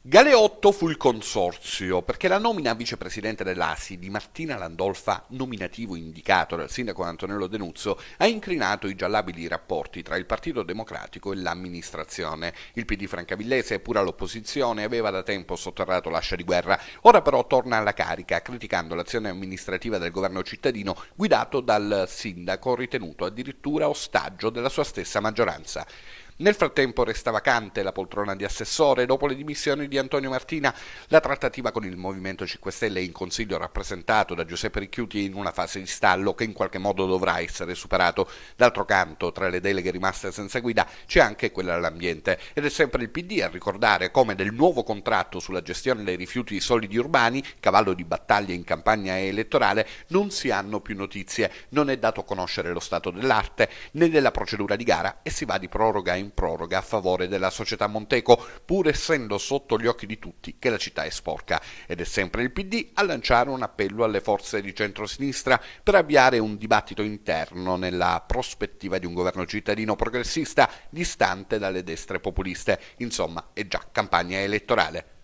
Galeotto fu il consorzio, perché la nomina a vicepresidente dell'ASI di Martina Landolfa, nominativo indicato dal sindaco Antonello Denuzzo, ha incrinato i giallabili rapporti tra il Partito Democratico e l'amministrazione. Il PD francavillese, pure all'opposizione, aveva da tempo sotterrato l'ascia di guerra. Ora però torna alla carica, criticando l'azione amministrativa del governo cittadino, guidato dal sindaco ritenuto addirittura ostaggio della sua stessa maggioranza. Nel frattempo resta vacante la poltrona di assessore dopo le dimissioni di Antonio Martina. La trattativa con il Movimento 5 Stelle in Consiglio rappresentato da Giuseppe Ricchiuti è in una fase di stallo che in qualche modo dovrà essere superato. D'altro canto, tra le deleghe rimaste senza guida c'è anche quella all'ambiente ed è sempre il PD a ricordare come del nuovo contratto sulla gestione dei rifiuti solidi urbani, cavallo di battaglia in campagna elettorale, non si hanno più notizie, non è dato conoscere lo stato dell'arte né della procedura di gara e si va di proroga in in proroga a favore della società Monteco, pur essendo sotto gli occhi di tutti che la città è sporca. Ed è sempre il PD a lanciare un appello alle forze di centrosinistra per avviare un dibattito interno nella prospettiva di un governo cittadino progressista distante dalle destre populiste. Insomma, è già campagna elettorale.